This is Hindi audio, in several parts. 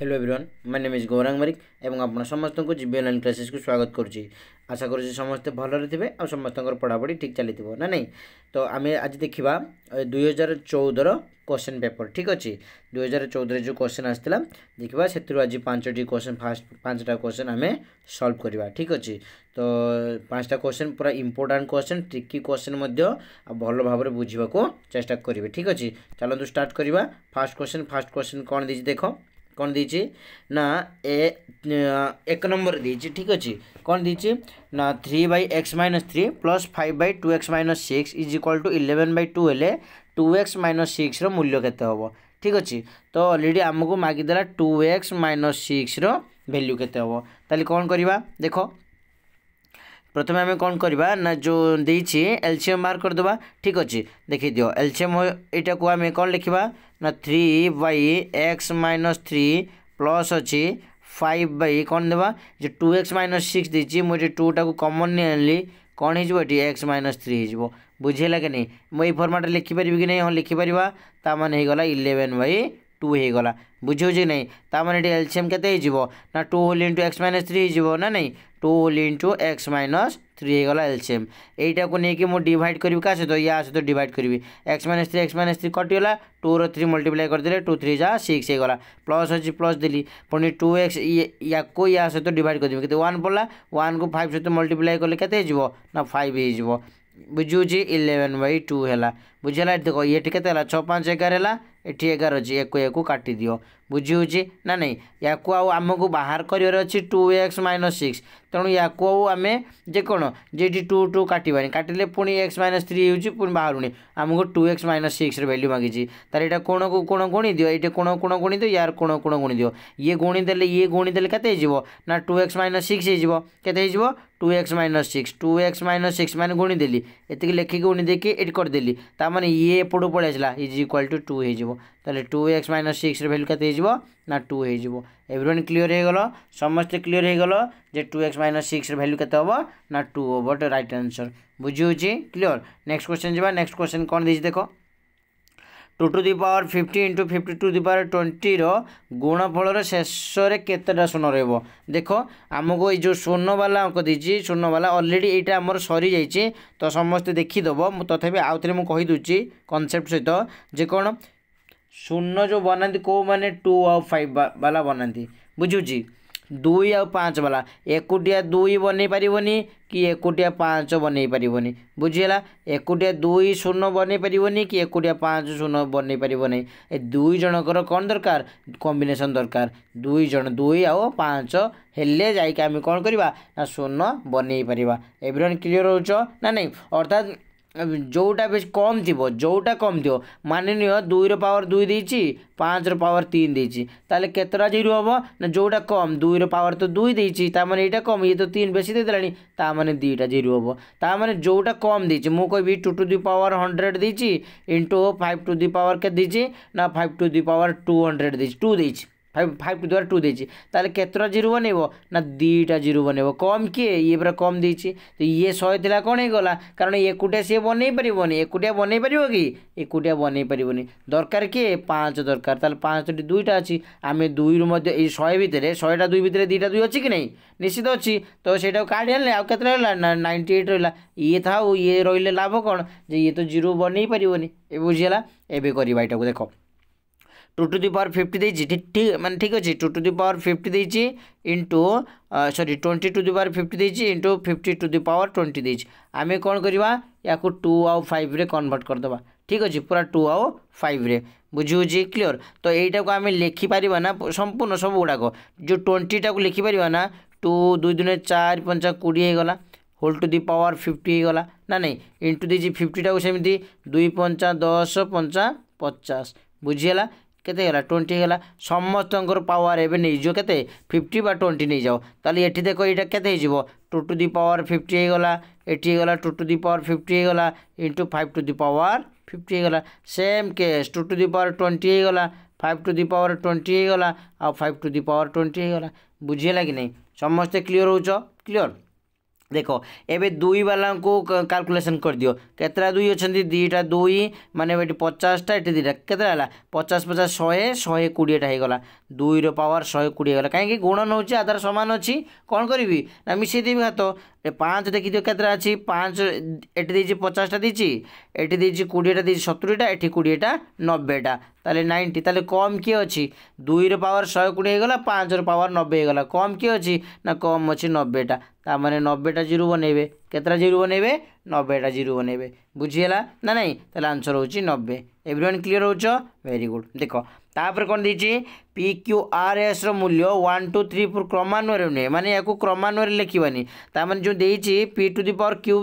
hello everyone my name is Gaurang Marik समस्त जीबी अनलाइन क्लासेस को स्वागत करुच्ची आशा करुच्ची समस्ते भलरे थे आ समस्त पढ़ापढ़ी ठीक चली ना नहीं तो आम आज देखा दुई हजार चौदह क्वेश्चन पेपर ठीक अच्छे दुई हजार चौदह जो क्वेश्चन आसाला देखा से आज पांचटी क्वेश्चन फास्ट पांचटा क्वेश्चन आम सल्व करवा ठीक अच्छे तो पाँचटा क्वेश्चन पूरा इंपोर्टां क्वेश्चन ट्रिकी क्वेश्चन भल भाव बुझाक चेषा करेंगे ठीक अच्छे चलो स्टार्ट करवा फास्ट क्वेश्चन फास्ट क्वेश्चन कौन देखिए देख କ'ଣ ଦେଇଛି ନା ଏ ଏକ ନମ୍ବର ଦେଇଛି ଠିକ୍ ଅଛି କ'ଣ ଦେଇଛି ନା three by x minus three plus five by two x minus six is equal to eleven by two হলে টু এক্স মাইনস সিক্সর মূল্য কেতে হব ঠিক আছে তো অলরেডি আমাকে মাগিদেলা টু এক্স মাইনস সিক্সর ভ্যালু কেতে হব তাহলে কম করা দেখ প্রথমে আমি কোণ করা না যে দিয়েছি এলসিএম বার করেদেবা ঠিক আছে দেখি দিও এলসিএম এইটা আমি কোণ লিখবা না three by x minus three plus অছি ফাইভ বাই কোণ দেবা যে টু এক্স মাইনস সিক্স দিয়েছি মু এটি টুটা কমন নিয়ে আনলি কোণ হয়ে এটি এক্স মাইনস থ্রি হয়ে বুঝেলা কি না মু এই ফর্মাটে লিখিপারি কি না হ্যাঁ লিখিপার তা মানে হয়ে গলা ইলেভেন বাই टू ହୋଇଗଲା ବୁଝିହେଉଛି କି ନାହିଁ ତା'ମାନେ ଏଠି ଏଲ୍ସିଏମ୍ କେତେ ହୋଇଯିବ ନା two whole into x minus three ହୋଇଯିବ ନା ନାହିଁ two whole into x minus three होगा एलसीएम यहीटा नहीं मुझे डिवाइड करी क्या सहित या सहित डिवाइड करी x minus three x minus three कटिगला टू री मल्टीप्लाई करदे टू थ्री जा सिक्स होगा प्लस अच्छी प्लस दिली पुणी टू एक्स या को या सहित डिवाइड करदेवी के वन पड़ा वन को फाइव सहित मल्टीप्लाई कले के ना फाइव हो बुझे इलेवेन बै टू है बुझेगा देख ये के छः पाँच एगार है ଏଠି ଏଗାର ଅଛି ଏକ ଏକ କାଟିଦିଅ ବୁଝିହେଉଛି ନା ନାହିଁ ୟାକୁ ଆଉ ଆମକୁ ବାହାର କରିବାର ଅଛି ଟୁ ଏକ୍ସ ମାଇନସ୍ ସିକ୍ସ ତେଣୁ ୟାକୁ ଆଉ ଆମେ ଯେ କ'ଣ ଯେ ଏଠି ଟୁ ଟୁ କାଟିବାନି କାଟିଲେ ପୁଣି ଏକ୍ସ ମାଇନସ୍ ଥ୍ରୀ ହେଉଛି ପୁଣି ବାହାରୁନି ଆମକୁ ଟୁ ଏକ୍ସ ମାଇନସ୍ ସିକ୍ସର ଭ୍ୟାଲ୍ୟୁ ମାଗିଛି ତା'ହେଲେ ଏଇଟା କୋଣକୁ କୋଣ ଗୁଣିଦିଅ ଏଇଟା କୋଣ କୋଣ ଗୁଣିଦିଅ ୟାର କୋଣ କୋଣ ଗୁଣିଦିଅ ଇଏ ଗୁଣିଦେଲେ ଇଏ ଗୁଣିଦେଲେ କେତେ ହେଇଯିବ ନା ଟୁ ଏକ୍ସ ମାଇନସ୍ ସିକ୍ସ ହେଇଯିବ କେତେ ହେଇଯିବ two x minus six two x minus six ମାନେ ଗୁଣିଦେଲି ଏତିକି ଲେଖିକି ଗୁଣିଦେଇକି ଏଇଠି କରିଦେଲି ତା ମାନେ ଇଏ ଏପଟକୁ ପଳେଇ ଆସିଲା ଇଜ୍ ଇକ୍ୱାଲ୍ ଟୁ ଟୁ ହେଇଯିବ তাহলে টু এক্স মাইনস সিক্সর ভ্যালু কত হয়ে না টু হয়ে এভরিওয়ান ক্লিয়ার হয়ে গেল সমস্তে ক্লিয়ার হয়ে গেল যে টু এক্স মাইনস সিক্সর ভ্যালু কত হব না টু হব রাইট আনসর বুঝি হচ্ছে ক্লিয়ার নেক্সট কোশ্চেন যা নেক্সট কোশ্চেন কোণ দিয়েছি দেখো two to the power fifty into fifty to the power ଟ୍ୱେଣ୍ଟିର ଗୁଣଫଳର ଶେଷରେ କେତେଟା ଶୂନ ରହିବ ଦେଖ ଆମକୁ ଏଇ ଯେଉଁ ଶୂନ୍ୟବାଲା ଅଙ୍କ ଦେଇଛି ଶୂନ୍ୟବାଲା ଅଲରେଡ଼ି ଏଇଟା ଆମର ସରିଯାଇଛି ତ ସମସ୍ତେ ଦେଖିଦେବ ମୁଁ ତଥାପି ଆଉଥରେ ମୁଁ କହିଦେଉଛି କନସେପ୍ଟ ସହିତ ଯେ କ'ଣ ଶୂନ ଯେଉଁ ବନାନ୍ତି କେଉଁମାନେ ଟୁ ଆଉ ଫାଇଭ୍ ବାଲା ବନାନ୍ତି ବୁଝୁଛି ଦୁଇ ଆଉ ପାଞ୍ଚ ବାଲା ଏକୁଟିଆ ଦୁଇ ବନେଇ ପାରିବନି କି ଏକୁଟିଆ ପାଞ୍ଚ ବନେଇ ପାରିବନି ବୁଝିହେଲା ଏକୁଟିଆ ଦୁଇ ଶୂନ ବନେଇ ପାରିବନି କି ଏକୁଟିଆ ପାଞ୍ଚ ଶୂନ ବନେଇ ପାରିବନି ଏ ଦୁଇ ଜଣଙ୍କର କ'ଣ ଦରକାର କମ୍ବିନେସନ୍ ଦରକାର ଦୁଇ ଜଣ ଦୁଇ ଆଉ ପାଞ୍ଚ ହେଲେ ଯାଇକି ଆମେ କ'ଣ କରିବା ନା ଶୂନ ବନେଇ ପାରିବା ଏଭ୍ରିୱାନ୍ କ୍ଲିଅର୍ ହେଉଛ ନା ନାହିଁ ଅର୍ଥାତ୍ ଯେଉଁଟା ବେଶୀ କମ୍ ଥିବ ଯେଉଁଟା କମ୍ ଥିବ ମାନିନିଅ ଦୁଇର ପାୱାର ଦୁଇ ଦେଇଛି ପାଞ୍ଚର ପାୱାର ତିନି ଦେଇଛି ତାହେଲେ କେତେଟା ଜିରୋ ହେବ ନା ଯେଉଁଟା କମ୍ ଦୁଇର ପାୱାର ତ ଦୁଇ ଦେଇଛି ତା'ମାନେ ଏଇଟା କମ୍ ଇଏ ତ ତିନି ବେଶୀ ଦେଇଦେଲାଣି ତା'ମାନେ ଦୁଇଟା ଜିରୋ ହେବ ତା'ମାନେ ଯେଉଁଟା କମ୍ ଦେଇଛି ମୁଁ କହିବି two to the power hundred ଦେଇଛି into five to the power କେତେ ଦେଇଛି ନା five to the power two hundred ଦେଇଛି ଟୁ ଦେଇଛି ফাইভ ফাইভ দ্বারা টু দিয়েছি তাহলে কতটা জিরো বনাইব না দুইটা জিরো বনাইব কম কিয়ে ইয়ে পুরা কম দিয়েছি তো ইয়ে শহে লা কোণ হয়েগলা কারণ একুটিয়া সি বনাই পারবনি একুটিয়া বনাই পারিব কি একুটিয়া বনাই পারবনি দরকার কি পাঁচ দরকার তাহলে পাঁচটি দুইটা আছে আমি দুইর মধ্যে এই শহে ভিতরে শহেটা দুই ভিতরে দুইটা দুই অছি কি নাই নিশ্চিত অছি তো সেটাও কাটি আনলে আউ কত রহলা না নাইনটি এইট রহলা ইয়ে থাও ইয়ে রহলে লাভ কোণ যে ইয়ে তো জিরো বনাই পারবনি এ বুঝিলা এবে করিবা এটাকে দেখো two to the power fifty দিয়েছি ঠিক মানে ঠিক আছে two to the power fifty দিয়েছি into sorry twenty to the power fifty দিয়েছি into fifty to the power twenty দিয়েছি আমি କ'ଣ କରିବା ୟାକୁ ଟୁ ଆଉ ଫାଇଭ୍ରେ କନଭର୍ଟ କରିଦେବା ঠিক আছে পুরা টু আও ফাইভ্রে বুঝি বুঝি ক্লিয়র তো এইটাকে আমি লেখিপারা না সম্পূর্ণ সবগুড়াক যে টোয়েন্টিটা লেখিপারা না টু দুই দিনে চারি পঞ্চা কোড়ি হয়েগলা whole to the power fifty হয়েগলা না নাই ইন্টু দিয়েছি ফিফটিটাকে সেমি দুই পঞ্চা দশ পঞ্চা পচাশ বুঝিগলা କେତେ ହେଇଗଲା ଟ୍ୱେଣ୍ଟି ହେଇଗଲା ସମସ୍ତଙ୍କର ପାୱାର ଏବେ ନେଇଯିବ କେତେ ଫିଫ୍ଟି ବା ଟ୍ୱେଣ୍ଟି ନେଇଯାଅ ତାହେଲେ ଏଠି ଦେଖ ଏଇଟା କେତେ ହେଇଯିବ two to the power fifty ହେଇଗଲା ଏଠି ହେଇଗଲା two to the power fifty ହେଇଗଲା into five to the power fifty ହେଇଗଲା same case two to the power twenty ହେଇଗଲା five to the power twenty হয়ে গলা আউ five to the power twenty হয়ে গলা বুঝিয়ে লাগি নাই সমস্তে ক্লিয়র হচ্ছ ক্লিয়র ଦେଖ ଏବେ ଦୁଇ ବାଲାଙ୍କୁ କାଲକୁଲେସନ୍ କରିଦିଅ କେତେଟା ଦୁଇ ଅଛନ୍ତି ଦୁଇଟା ଦୁଇ ମାନେ ଏଠି ପଚାଶଟା ଏଠି ଦୁଇଟା କେତେଟା ହେଲା ପଚାଶ ପଚାଶ ଶହେ ଶହେ କୋଡ଼ିଏଟା ହେଇଗଲା ଦୁଇର ପାୱାର ଶହେ କୋଡ଼ିଏ ହେଇଗଲା କାହିଁକି ଗୁଣନ ହେଉଛି ଆଧାର ସମାନ ଅଛି କ'ଣ କରିବି ନା ମିଶାଇ ଦେବି ହାତ পাঁচ দেখি দিও কেতটা আছে পাঁচ এটি দিয়েছি পচাশটা দিয়েছি এটি দিয়েছি কোড়িয়েটা দিয়েছি সতুরিটা এটি কোড়িয়েটা নব্বইটা তাহলে নাইনটি তাহলে কম কি অছি দুইর পাওয়ার শহে কোড়ি হয়ে গলা পাঁচর পাওয়ার নব্বই হয়ে গলা কম কি অছি না কম অছি নব্বইটা তার মানে নব্বইটা জিরো বনাইবে କେତେଟା ଜିରୋ ବନେଇବେ ନବେଟା ଜିରୋ ବନେଇବେ ବୁଝିହେଲା ନା ନାହିଁ ତାହେଲେ ଆନ୍ସର ହେଉଛି ନବେ ଏଭ୍ରି ୱାନ୍ କ୍ଲିଅର ହେଉଛ ଭେରି ଗୁଡ୍ ଦେଖ ତାପରେ କ'ଣ ଦେଇଛି ପି କ୍ୟୁ ଆର୍ ଏସ୍ର ମୂଲ୍ୟ ୱାନ୍ ଟୁ ଥ୍ରୀ ଫୋର୍ କ୍ରମାନ୍ୱୟରେ ନୁହେଁ ମାନେ ୟାକୁ କ୍ରମାନ୍ୱୟରେ ଲେଖିବାନି ତା'ମାନେ ଯେଉଁ ଦେଇଛି P to the power Q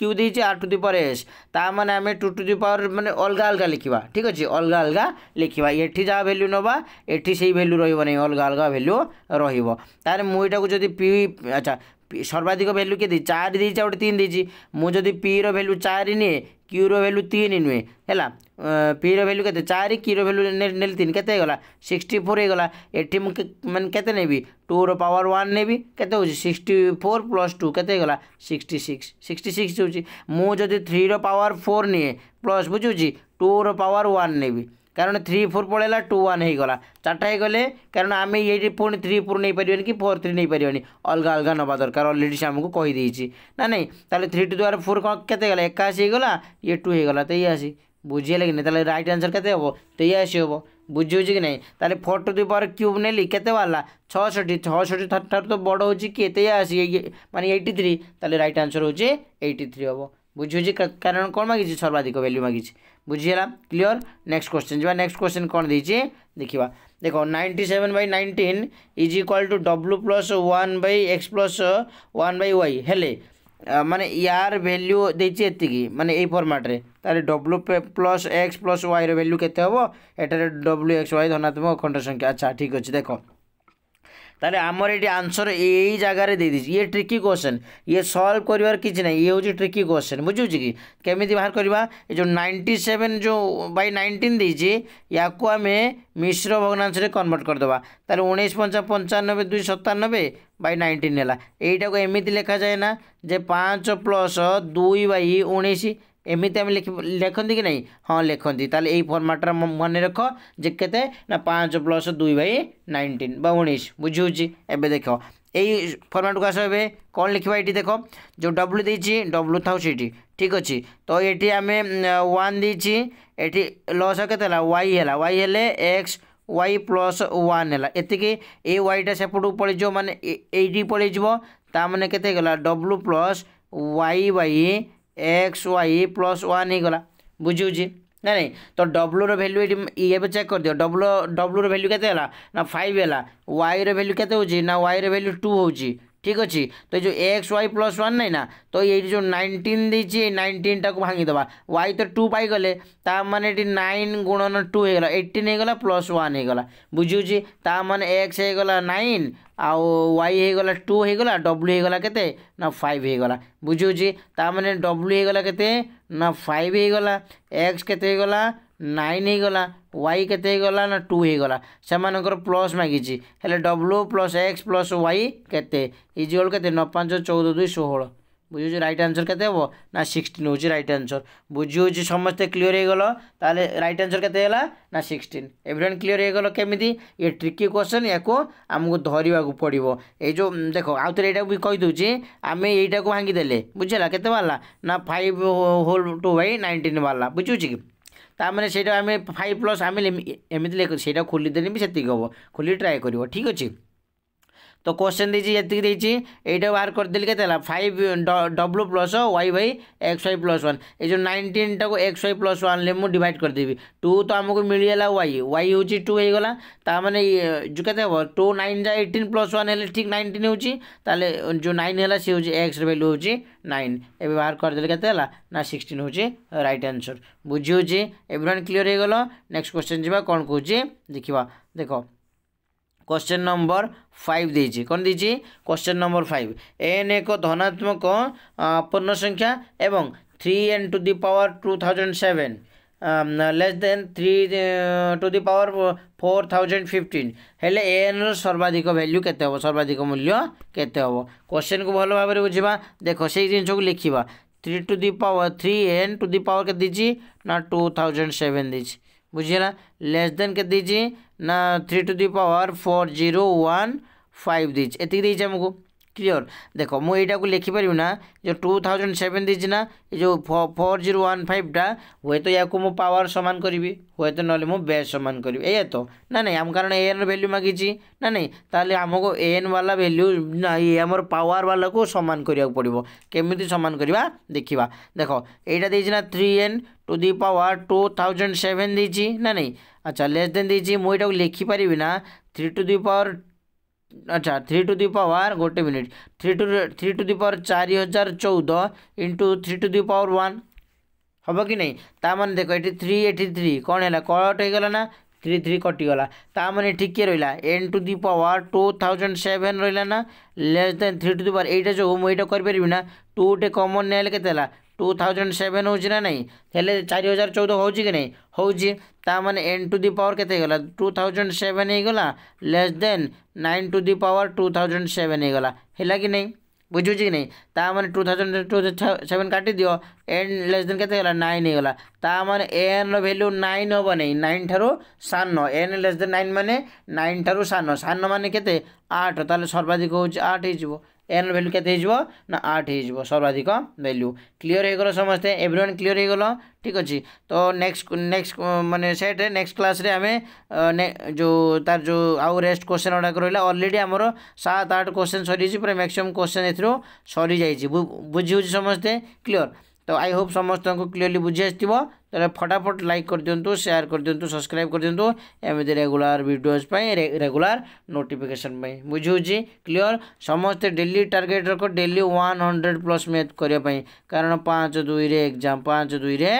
Q ଦେଇଛି R to the power S ତା'ମାନେ ଆମେ ଟୁ ଟୁ ଦି ପାୱାର ମାନେ ଅଲଗା ଅଲଗା ଲେଖିବା ଠିକ୍ ଅଛି ଅଲଗା ଅଲଗା ଲେଖିବା ଏଠି ଯାହା ଭ୍ୟାଲ୍ୟୁ ନେବା ଏଠି ସେଇ ଭ୍ୟାଲ୍ୟୁ ରହିବ ନାହିଁ ଅଲଗା ଅଲଗା ଭ୍ୟାଲ୍ୟୁ ରହିବ ତା'ହେଲେ ମୁଁ ଏଇଟାକୁ ଯଦି ପି ଆଚ୍ଛା সর্বাধিক ভ্যালু কে দিয়েছি চারি দিয়েছি গোটে তিন দিয়েছি মু যদি পি র ভ্যালু চারি নিয়ে কিউ র ভ্যালু তিন নুহে হল পি র ভ্যালু কে চারি কি র ভ্যালু নেলি তিন কে হয়ে গলা সিক্সটি ফোর হয়ে গলা এটি মানে কে নেবি টু র পাওয়ার ওয়ান নেবি কে হচ্ছে সিক্সটি ফোর প্লস টু কে হয়ে গলা সিক্সটি সিক্স সিক্সটি সিক্স হচ্ছে মু যদি থ্রি র পাওয়ার ফোর নিয়ে প্লস বুঝুছি টু র পাওয়ার ওয়ান নেবি কারণ থ্রি ফোর পড়াইলা টু ওয়ান হয়েগলা চারটা হয়ে কারণ আমি এইটি পুঁ থ্রি ফোর নেই পারি কি ফোর থ্রি নেই পারি অলগা অলগা নেওয়া দরকার অলরেডি সে আমাকে কহিদিয়েছি না নাই তাহলে থ্রি টু দ্বারা ফোর কেতে গেল একাশি হয়েগলা ইয়ে টু হয়েগলা তো ইয়ে আসি বুঝিগেলে কি না তাহলে রাইট আনসর কেতে হব তো ইয়ে আসি হব বুঝি হচ্ছে কি না তাহলে ফোর টু দুই পাওয়ার কিউব নেলি কেতে বাড়লা ছষট্টি ছষট্টি ঠার তো বড় হচ্ছে কি এতে আসি মানে এইটি থ্রি তাহলে রাইট আনসর হচ্ছে এইটি থ্রি হব बुझे कारण कौन मागिच सर्वाधिक वैल्यू मागिचे बुझीगला क्लीयर नेक्स्ट क्वेश्चन जी नेक्स्ट क्वेश्चन कौन दे देखा देख ninety seven by nineteen is equal to W plus one by x plus one by y है मानने यार भैल्यू देती मानने यही फर्माट्रे W plus x plus y value के डब्ल्यू एक्स वाई धनात्मक अखंड संख्या अच्छा ठीक अच्छे देख তাহলে আমার এটি আনসর এই জায়গায় দিয়ে দিচ্ছি ইয়ে ট্রিকি কোশ্চেন ইয়ে সলভ করবার কিছু না ইয়ে হচ্ছে ট্রিকি কোশ্চেন বুঝুছি কি কেমিতি বাহার করা এই যে নাইনটি সেভেন যে বাই নাইনটিন দিয়েছি ইয়াকু আমি মিশ্র ভগ্নাংশে কনভর্ট করেদেবা তাহলে উনিশ পঞ্চা পঞ্চানবে দুই সতানবে বাই নাইনটিন হল এইটাকে এমিতি লেখা যায় না যে পাঁচ প্লস দুই বাই উনিশ এমিতি আমি লেখতে কি না হ্যাঁ লেখতে তাহলে এই ফর্মাটটা মনে রখ যে কেতে না পাঁচ প্লস দুই বাই নাইনটিন বা উনিশ বুঝিছি এবে দেখ এই ফর্মাটকু আস এবে কম লিখবা এটি দেখ যে ডব্লু দিয়েছি ডব্লু থাকছে এটি ঠিক আছে তো এটি আমি ওয়ান দিয়েছি এটি লস কেতে হল ওয়াই হল ওয়াই হলে এক্স ওয়াই প্লস ওয়ান হল এতিকি এই ওয়াইটা সেপটু পড়ে যাব মানে এইটি পড়ে যাব তা মানে কেতে গলা W plus y by x y plus one होगा बुझे ना नहीं तो डब्लू रैल्यू ये चेक कर दियो डब्लू डब्लू रैल्यू के फाइव है वाई रैल्यू के ना वाई रैल्यू टू हो ঠিক ଅଛି ତ ଏଇ ଯେଉଁ ଏକ୍ସ ୱାଇ ପ୍ଲସ୍ ୱାନ୍ ନାହିଁ ନା ତ ଏଇଠି ଯେଉଁ ନାଇଣ୍ଟିନ୍ ଦେଇଛି ଏଇ ନାଇଣ୍ଟିନ୍ଟାକୁ ଭାଙ୍ଗିଦେବା ୱାଇ ତ ଟୁ ପାଇଗଲେ ତା ମାନେ ଏଠି ନାଇନ୍ ଗୁଣନ ଟୁ ହେଇଗଲା ଏଇଟିନ୍ ହେଇଗଲା ପ୍ଲସ୍ ୱାନ୍ ହେଇଗଲା ବୁଝିଉଛି ତା ମାନେ ଏକ୍ସ ହେଇଗଲା ନାଇନ୍ ଆଉ ୱାଇ ହେଇଗଲା ଟୁ ହେଇଗଲା ଡବ୍ଲ୍ୟୁ ହେଇଗଲା କେତେ ନା ଫାଇଭ୍ ହେଇଗଲା ବୁଝିଉଛି ତା ମାନେ ଡବ୍ଲ୍ୟୁ ହେଇଗଲା କେତେ ନା ଫାଇଭ୍ ହେଇଗଲା ଏକ୍ସ କେତେ ହେଇଗଲା ନାଇନ୍ ହେଇଗଲା ୱାଇ କେତେ ହେଇଗଲା ନା ଟୁ ହେଇଗଲା ସେମାନଙ୍କର ପ୍ଲସ୍ ମାଗିଛି ହେଲେ W plus x plus y କେତେ ଇଜିଓଲ୍ କେତେ ନଅ ପାଞ୍ଚ ଚଉଦ ଦୁଇ ଷୋହଳ ବୁଝିହେଉଛି ରାଇଟ୍ ଆନ୍ସର୍ କେତେ ହେବ ନା ସିକ୍ସଟିନ୍ ହେଉଛି ରାଇଟ୍ ଆନ୍ସର୍ ବୁଝିହେଉଛି ସମସ୍ତେ କ୍ଲିଅର୍ ହେଇଗଲ ତାହେଲେ ରାଇଟ୍ ଆନ୍ସର୍ କେତେ ହେଲା ନା ସିକ୍ସଟିନ୍ ଏଭ୍ରିୱାନ୍ କ୍ଲିଅର୍ ହେଇଗଲ କେମିତି ଏ ଟ୍ରିକି କ୍ୱେଶ୍ଚନ୍ ୟାକୁ ଆମକୁ ଧରିବାକୁ ପଡ଼ିବ ଏଇ ଯେଉଁ ଦେଖ ଆଉ ଥରେ ଏଇଟାକୁ ବି କହିଦେଉଛି ଆମେ ଏଇଟାକୁ ଭାଙ୍ଗିଦେଲେ ବୁଝିହେଲା କେତେ ବାହାରିଲା ନା five whole two by nineteen ବାହାରିଲା ବୁଝିହେଉଛି କି ତାମାନେ ସେଇଟା ଆମେ ଫାଇଭ୍ ପ୍ଲସ୍ ଆମେ ଏମିତି ସେଇଟା ଖୋଲିଦେଲେ ବି ସେତିକି ହେବ ଖୋଲି ଟ୍ରାଏ କରିବ ଠିକ୍ ଅଛି তো কোশ্চেন দিয়েছি এতকি দিয়েছি এইটা বার করেদেলি কেতে হল five W plus y by x y plus one এই যে নাইনটিনটা এক্স ওয়াই প্লস ওয়ানলে মু ডিভাইড করেদেবি টু তো আমি মিলিগাল ওয়াই ওয়াই হচ্ছে টু হয়ে গলা তা মানে যে কেতে হব টু নাইন যা এইটিন প্লস ওয়ান হলে ঠিক নাইনটিন হচ্ছে তাহলে যে নাইন হল সে হচ্ছে এক্সর ভ্যালু হচ্ছে নাইন এবার বার করেদেলি কেতে হল না সিক্সটিন হচ্ছে রাইট আনসর বুঝি হচ্ছে এভরিওয়ান ক্লিয়ার হয়ে গেল নেক্সট কোশ্চেন যা কোণ কହୁଛି ଦେଖିବା ଦେଖ क्वेश्चन नंबर फाइव ଦେଇଛି କ'ଣ ଦେଇଛି କ୍ୱେଶ୍ଚନ୍ ନମ୍ବର ଫାଇଭ୍ ଏନ୍ ଏକ ଧନାତ୍ମକ ପୂର୍ଣ୍ଣ ସଂଖ୍ୟା ଏବଂ three n to the power two thousand seven less than three to the power four thousand fifteen हेले एन रर्वाधिक भैल्यू के सर्वाधिक मूल्य के क्वेश्चन को भल भाव बुझा देख से जिनस को लिखा three to the power three n to the power के ना टू थाउजेंड सेवेन दे बुझेगा लेस देन के ନା three to the power four zero one five ଦେଇଛି ଏତିକି ଦେଇଛି ଆମକୁ क्लीयर देख मुझा लिखिपरिना जो टू थाउजेंड सेवेन देती ना जो फोर जीरो वन फाइवटा हे तो या मुझ पावर सामान करी हे तो ना मुझ बेस सामान करी ए तो ना ना आम कारण एन रैल्यू मागिची ना ना ताल आमको एएन वाला भैल्यू ना ये आम पावर वाला को सामान करा पड़ो केमी सामान करवा देखा देख यहाँ देना three n to the power two thousand seven देना नहीं अच्छा लेस देन देसी मुझे लिखिपारि थ्री टू दि पावर আচ্ছা থ্রি টু দি পাওয়ার গোটে minute three two three to the power চারি হাজার চৌদ into three to the power one হব কি নাই তা মানে দেখো এটি থ্রি এটি থ্রি କ'ଣ ହେଲା କଟ୍ ହେଇଗଲା ନା থ্রি থ্রি কটিগলা তা মানে এটি কিয়ে রহিলা n to the power two thousand seven রহিলা না less than three to the power এইটা যোগ মু এইটা করিপারিবি না টুটে কমন নেলে কেতে হলা ଟୁ ଥାଉଜେଣ୍ଡ ସେଭେନ୍ ହେଉଛି ନା ନାହିଁ ହେଲେ ଚାରି ହଜାର ଚଉଦ ହେଉଛି କି ନାହିଁ ହେଉଛି ତା ମାନେ ଏନ୍ ଟୁ ଦି ପାୱାର କେତେ ହେଇଗଲା ଟୁ ଥାଉଜେଣ୍ଡ ସେଭେନ୍ ହେଇଗଲା less than nine to the power two thousand seven ହେଇଗଲା ହେଲା କି ନାହିଁ ବୁଝୁଛି କି ନାହିଁ ତା ମାନେ ଟୁ ଥାଉଜେଣ୍ଡ ଟୁ ସେଭେନ୍ କାଟିଦିଅ ଏନ୍ ଲେସ୍ ଦେନ୍ କେତେ ହେଲା ନାଇନ୍ ହେଇଗଲା ତା ମାନେ ଏନ୍ର ଭ୍ୟାଲ୍ୟୁ ନାଇନ୍ ହେବ ନାହିଁ ନାଇନ୍ ଠାରୁ ସାନ ଏନ୍ ଲେସ୍ ଦେନ୍ ନାଇନ୍ ମାନେ ନାଇନ୍ ଠାରୁ ସାନ ସାନ ମାନେ କେତେ ଆଠ ତାହେଲେ ସର୍ବାଧିକ ହେଉଛି ଆଠ ହେଇଯିବ এর ভ্যালু কেতে হয়ে না আট হয়ে সর্বাধিক ভ্যালু ক্লিয়ার হয়ে গেল সমস্তে এভরি ওয়ান ক্লিয়ার হয়ে গেল ঠিক আছে তো নেক্সট নেক্সট মানে সেটে নেক্সট ক্লাসে আমি যে তার যে আউ রেস্ট কোশ্চেন গুড়াক রহলা অলরেডি আমার সাত আট কোশ্চেন সরি যাই পুরো ম্যাক্সিমম কোশ্চেন এর সরি যাই বুঝি হচ্ছে সমস্তে ক্লিয়ার তো আই হোপ সমস্ত ক্লিয়রলি বুঝি আসব તરે ફટાફટ લાઈક કર દયો તો શેર કર દયો તો સબસ્ક્રાઇબ કર દયો તો એમ રેગ્યુલર વિડિયોસ પાય રેગ્યુલર નોટિફિકેશન પાય બુજુજી ક્લિયર સમસ્ત દિલ્હી ટાર્ગેટર કો દિલ્હી 100 પ્લસ મેથ કરિયા પાય કારણ 5 2 રે एग्जाम 5 2 રે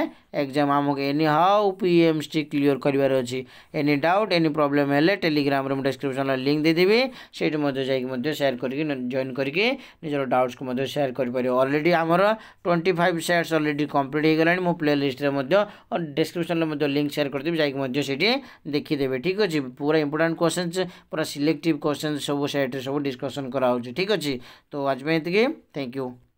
एग्जाम આમ ઓકે એની હોપીએમટી ક્લિયર કરીવા રે અછી એની ડાઉટ એની પ્રોબ્લેમ હેલે ટેલિગ્રામ રૂમ ડિસ્ક્રિપ્શન લિંક દે દેવી શેડ મધ્ય જાય કે મધ્ય શેર કરીને જોઈન કરીને નિજો ડાઉટ્સ કો મધ્ય શેર કરી પર ઓલરેડી આમર 25 સેટ્સ ઓલરેડી કમ્પ્લીટ હે ગલાણ મો પ્લેલિસ્ટ રે મધ્ય और डिस्क्रिप्शन में जो लिंक सेयार करदेवि जाए देखीदे ठीक अच्छे पूरा इंपोर्टां क्वेश्चन पूरा सिलेक्ट क्वेश्चन सब सैड्रे सब डिस्कसन कराऊँ ठीक अच्छे तो आज इतनी थैंक यू